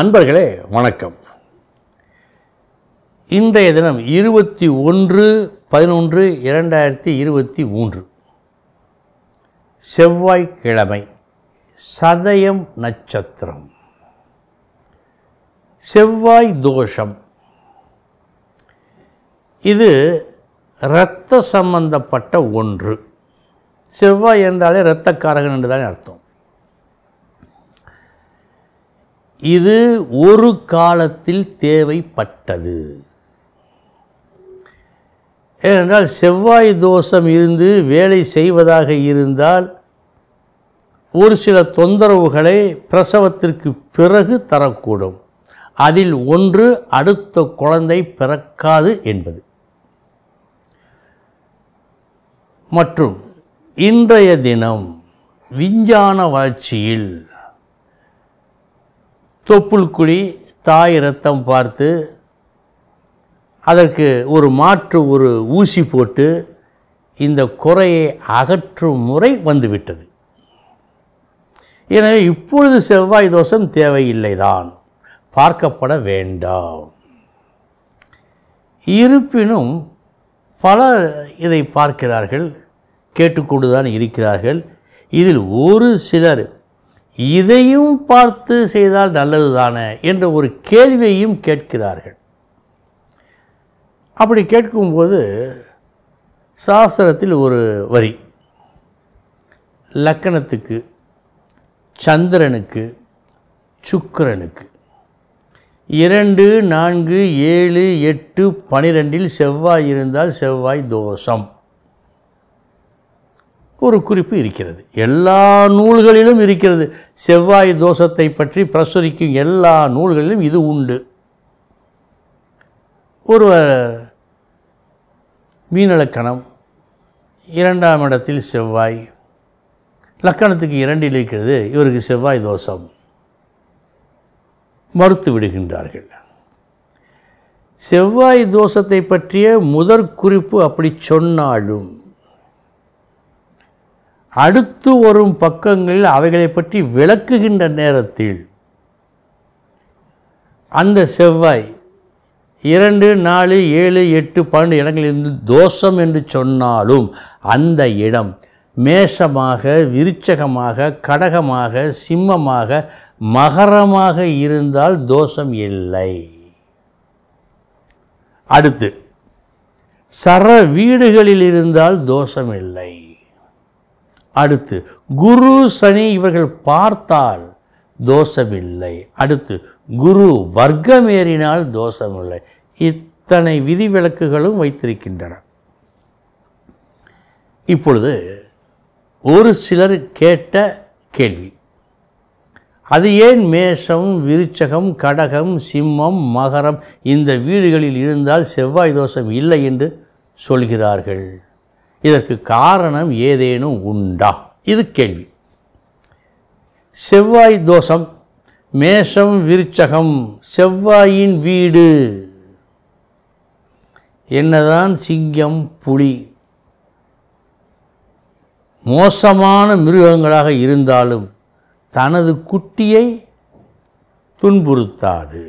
அன்பர்களே வணக்கம் இன்றைய தினம் இருபத்தி ஒன்று பதினொன்று இரண்டாயிரத்தி இருபத்தி மூன்று செவ்வாய்க்கிழமை சதயம் நட்சத்திரம் செவ்வாய் தோஷம் இது இரத்த சம்பந்தப்பட்ட ஒன்று செவ்வாய் என்றாலே இரத்தக்காரகன் என்று தானே அர்த்தம் இது ஒரு காலத்தில் தேவைப்பட்டது ஏனென்றால் செவ்வாய் தோஷம் இருந்து வேலை செய்வதாக இருந்தால் ஒரு சில தொந்தரவுகளை பிரசவத்திற்கு பிறகு தரக்கூடும் அதில் ஒன்று அடுத்த குழந்தை பிறக்காது என்பது மற்றும் இன்றைய தினம் விஞ்ஞான வளர்ச்சியில் தொப்புள் குழி தாய் ரத்தம் பார்த்து அதற்கு ஒரு மாற்று ஒரு ஊசி போட்டு இந்த குறையை அகற்றும் முறை வந்துவிட்டது எனவே இப்பொழுது செவ்வாய் தோஷம் தேவையில்லைதான் பார்க்கப்பட வேண்டாம் இருப்பினும் பலர் இதை பார்க்கிறார்கள் கேட்டுக்கொண்டுதான் இருக்கிறார்கள் இதில் ஒரு சிலர் இதையும் பார்த்து செய்தால் நல்லது தானே என்ற ஒரு கேள்வியையும் கேட்கிறார்கள் அப்படி கேட்கும்போது சாஸ்திரத்தில் ஒரு வரி லக்கணத்துக்கு சந்திரனுக்கு சுக்கரனுக்கு இரண்டு நான்கு ஏழு எட்டு பனிரெண்டில் செவ்வாய் இருந்தால் செவ்வாய் தோஷம் ஒரு குறிப்பு இருக்கிறது எல்லா நூல்களிலும் இருக்கிறது செவ்வாய் தோஷத்தை பற்றி பிரசுரிக்கும் எல்லா நூல்களிலும் இது உண்டு ஒருவர் மீனலக்கணம் இரண்டாம் இடத்தில் செவ்வாய் லக்கணத்துக்கு இரண்டில் இருக்கிறது இவருக்கு செவ்வாய் தோஷம் மறுத்து விடுகின்றார்கள் செவ்வாய் தோஷத்தை பற்றிய முதற் குறிப்பு அப்படி சொன்னாலும் அடுத்து வரும் பக்கங்கள் அவைகளை பற்றி விளக்குகின்ற நேரத்தில் அந்த செவ்வாய் இரண்டு நாலு ஏழு எட்டு பன்னெண்டு இடங்களிலிருந்து தோஷம் என்று சொன்னாலும் அந்த இடம் மேஷமாக விருச்சகமாக கடகமாக சிம்மமாக மகரமாக இருந்தால் தோஷம் இல்லை அடுத்து சர வீடுகளில் இருந்தால் தோஷம் இல்லை அடுத்து குரு சனி இவர்கள் பார்த்தால் தோஷமில்லை அடுத்து குரு வர்க்கம் ஏறினால் தோஷமில்லை இத்தனை விதிவிலக்குகளும் வைத்திருக்கின்றன இப்பொழுது ஒரு சிலர் கேட்ட கேள்வி அது ஏன் மேஷம் விருச்சகம் கடகம் சிம்மம் மகரம் இந்த வீடுகளில் இருந்தால் செவ்வாய் தோஷம் இல்லை என்று சொல்கிறார்கள் இதற்கு காரணம் ஏதேனும் உண்டா இது கேள்வி செவ்வாய் தோஷம் மேஷம் விருச்சகம் செவ்வாயின் வீடு என்னதான் சிங்கம் புலி மோசமான மிருகங்களாக இருந்தாலும் தனது குட்டியை துன்புறுத்தாது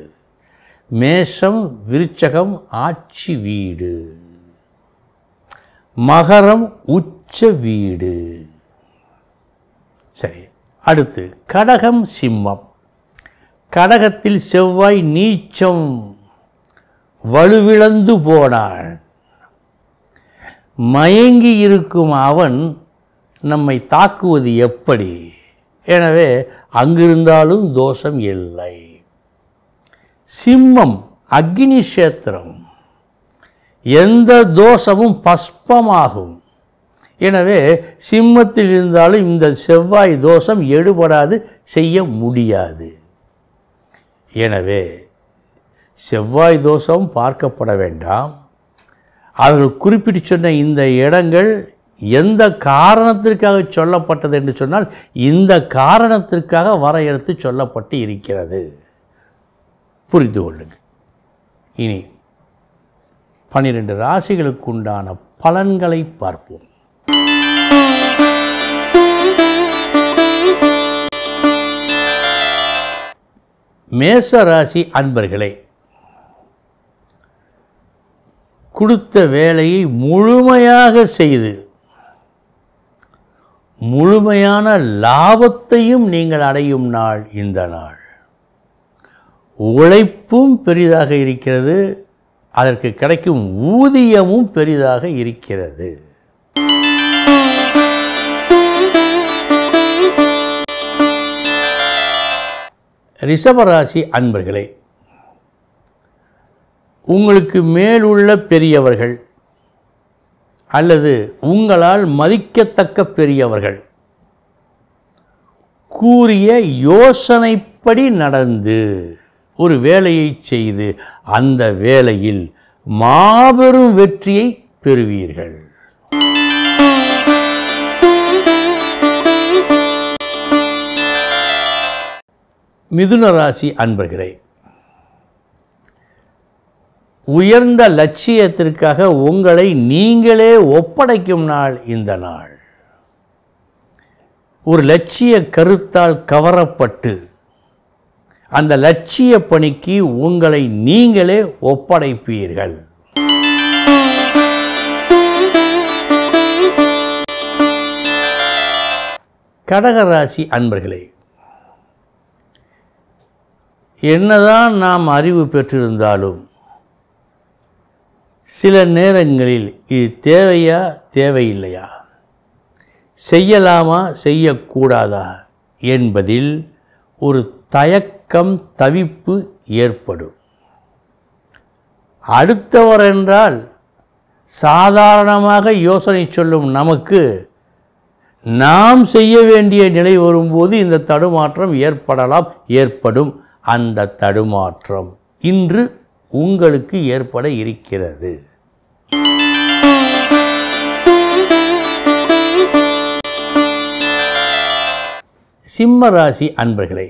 மேஷம் விருச்சகம் ஆட்சி வீடு மகரம் உச்ச வீடு சரி அடுத்து கடகம் சிம்மம் கடகத்தில் செவ்வாய் நீச்சம் வலுவிழந்து போனாள் மயங்கி இருக்கும் அவன் நம்மை தாக்குவது எப்படி எனவே அங்கிருந்தாலும் தோஷம் இல்லை சிம்மம் அக்னி கஷேத்திரம் எந்த தோஷமும் பஸ்பமாகும் எனவே சிம்மத்தில் இருந்தாலும் இந்த செவ்வாய் தோஷம் எடுபடாது செய்ய முடியாது எனவே செவ்வாய் தோஷம் பார்க்கப்பட வேண்டாம் அவர்கள் குறிப்பிட்டு சொன்ன இந்த இடங்கள் எந்த காரணத்திற்காக சொல்லப்பட்டது என்று சொன்னால் இந்த காரணத்திற்காக வரையறுத்து சொல்லப்பட்டு இருக்கிறது புரிந்து கொள்ளுங்கள் இனி பன்னிரெண்டு ராசிகளுக்கு உண்டான பலன்களை பார்ப்போம் மேச ராசி அன்பர்களே கொடுத்த வேலையை முழுமையாக செய்து முழுமையான லாபத்தையும் நீங்கள் அடையும் நாள் இந்த நாள் உழைப்பும் பெரிதாக இருக்கிறது அதற்கு கிடைக்கும் ஊதியமும் பெரிதாக இருக்கிறது ரிஷபராசி அன்பர்களே உங்களுக்கு மேலுள்ள பெரியவர்கள் அல்லது உங்களால் மதிக்கத்தக்க பெரியவர்கள் கூறிய யோசனைப்படி நடந்து ஒரு வேலையை செய்து அந்த வேலையில் மாபெரும் வெற்றியை பெறுவீர்கள் மிதுன ராசி அன்பர்களே உயர்ந்த லட்சியத்திற்காக உங்களை நீங்களே ஒப்படைக்கும் நாள் இந்த நாள் ஒரு லட்சிய கருத்தால் கவரப்பட்டு அந்த லட்சிய பணிக்கு உங்களை நீங்களே ஒப்படைப்பீர்கள் கடகராசி அன்பர்களே என்னதான் நாம் அறிவு பெற்றிருந்தாலும் சில நேரங்களில் இது தேவையா தேவையில்லையா செய்யலாமா செய்யக்கூடாதா என்பதில் ஒரு தயக்க கலக்கம் தவிப்பு ஏற்படும் அடுத்தவர் என்றால் சாதாரணமாக யோசனை சொல்லும் நமக்கு நாம் செய்ய வேண்டிய நிலை வரும்போது இந்த தடுமாற்றம் ஏற்படலாம் ஏற்படும் அந்த தடுமாற்றம் இன்று உங்களுக்கு ஏற்பட இருக்கிறது சிம்ம ராசி அன்பர்களே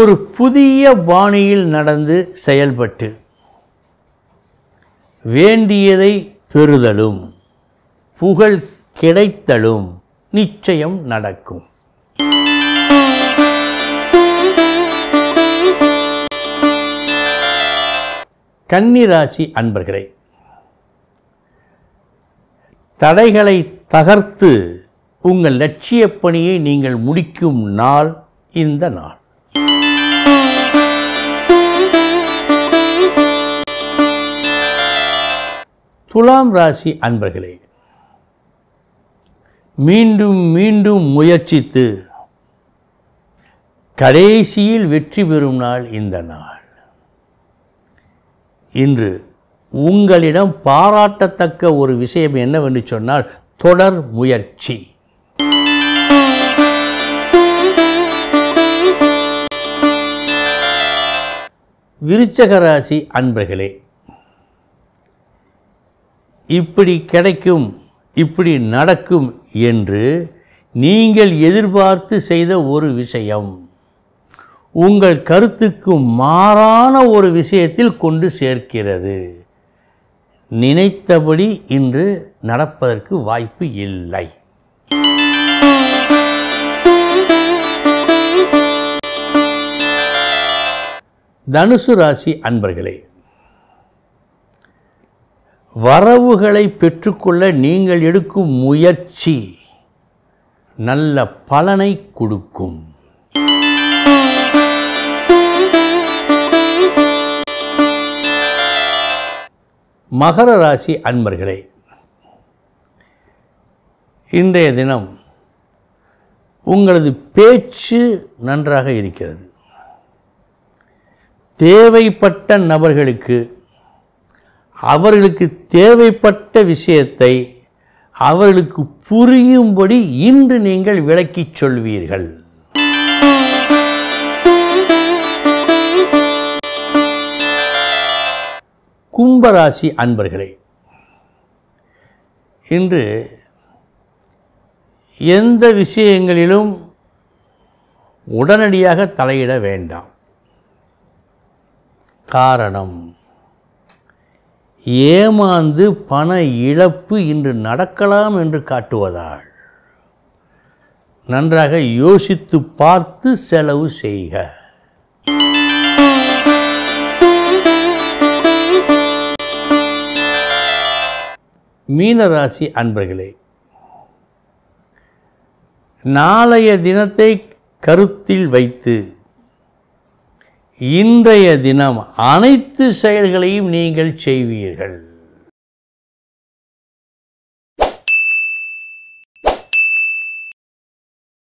ஒரு புதிய பாணியில் நடந்து செயல்பட்டு வேண்டியதை பெறுதலும் புகழ் கிடைத்தலும் நிச்சயம் நடக்கும் கன்னிராசி அன்பர்களே தடைகளை தகர்த்து உங்கள் லட்சிய பணியை நீங்கள் முடிக்கும் நாள் இந்த நாள் துலாம் ராசி அன்பர்களே மீண்டும் மீண்டும் முயற்சித்து கடைசியில் வெற்றி பெறும் நாள் இந்த நாள் இன்று உங்களிடம் பாராட்டத்தக்க ஒரு விஷயம் என்னவென்று சொன்னால் தொடர் முயற்சி விருச்சகராசி அன்பர்களே இப்படி கிடைக்கும் இப்படி நடக்கும் என்று நீங்கள் எதிர்பார்த்து செய்த ஒரு விஷயம் உங்கள் கருத்துக்கு மாறான ஒரு விஷயத்தில் கொண்டு சேர்க்கிறது நினைத்தபடி இன்று நடப்பதற்கு வாய்ப்பு இல்லை தனுசு ராசி அன்பர்களே வரவுகளை பெற்றுக்கொள்ள நீங்கள் எடுக்கும் முயற்சி நல்ல பலனை கொடுக்கும் மகர ராசி அன்பர்களே இன்றைய தினம் உங்களது பேச்சு நன்றாக இருக்கிறது தேவைப்பட்ட நபர்களுக்கு அவர்களுக்கு தேவைப்பட்ட விஷயத்தை அவர்களுக்கு புரியும்படி இன்று நீங்கள் விளக்கிச் சொல்வீர்கள் கும்பராசி அன்பர்களே இன்று எந்த விஷயங்களிலும் உடனடியாக தலையிட வேண்டாம் காரணம் ஏமாந்து பண இழப்பு இன்று நடக்கலாம் என்று காட்டுவதால் நன்றாக யோசித்து பார்த்து செலவு செய்க மீனராசி அன்பர்களே நாளைய தினத்தை கருத்தில் வைத்து இன்றைய தினம் அனைத்து செயல்களையும் நீங்கள் செய்வீர்கள்